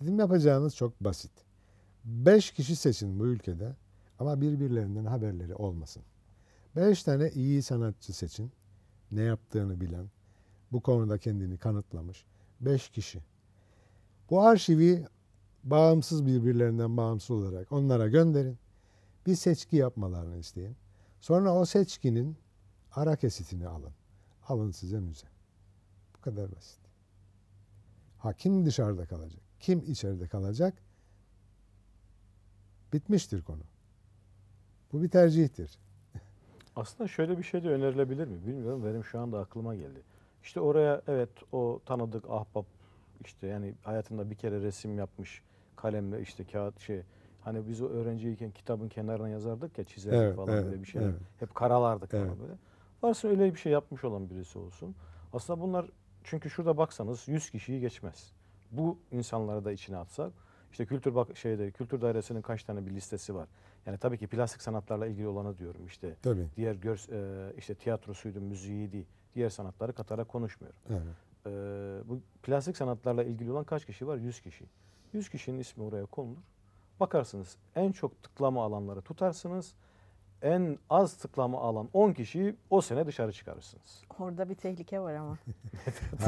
Dedim yapacağınız çok basit. Beş kişi seçin bu ülkede ama birbirlerinden haberleri olmasın. Beş tane iyi sanatçı seçin. Ne yaptığını bilen, bu konuda kendini kanıtlamış. Beş kişi. Bu arşivi bağımsız birbirlerinden bağımsız olarak onlara gönderin. Bir seçki yapmalarını isteyin. Sonra o seçkinin ara kesitini alın. Alın size müze. Bu kadar basit. Ha kim dışarıda kalacak. Kim içeride kalacak? Bitmiştir konu. Bu bir tercihtir. Aslında şöyle bir şey de önerilebilir mi? Bilmiyorum. Benim şu anda aklıma geldi. İşte oraya evet o tanıdık ahbap işte yani hayatında bir kere resim yapmış kalemle işte kağıt şey hani biz o öğrenciyken kitabın kenarına yazardık ya çizerdik evet, falan evet, böyle bir şey. Evet. Hep karalardık evet. falan böyle. Varsın öyle bir şey yapmış olan birisi olsun. Aslında bunlar çünkü şurada baksanız 100 kişiyi geçmez. Bu insanları da içine atsak işte kültür bak şeyde kültür dairesinin kaç tane bir listesi var. Yani tabii ki plastik sanatlarla ilgili olanı diyorum işte. Tabii. Diğer gör, e, işte tiyatrosuydu, müziğiydi. Diğer sanatları katarak konuşmuyorum. E, bu plastik sanatlarla ilgili olan kaç kişi var? 100 kişi. 100 kişinin ismi oraya konulur. Bakarsınız en çok tıklama alanları tutarsınız en az tıklama alan 10 kişiyi o sene dışarı çıkarırsınız. Orada bir tehlike var ama.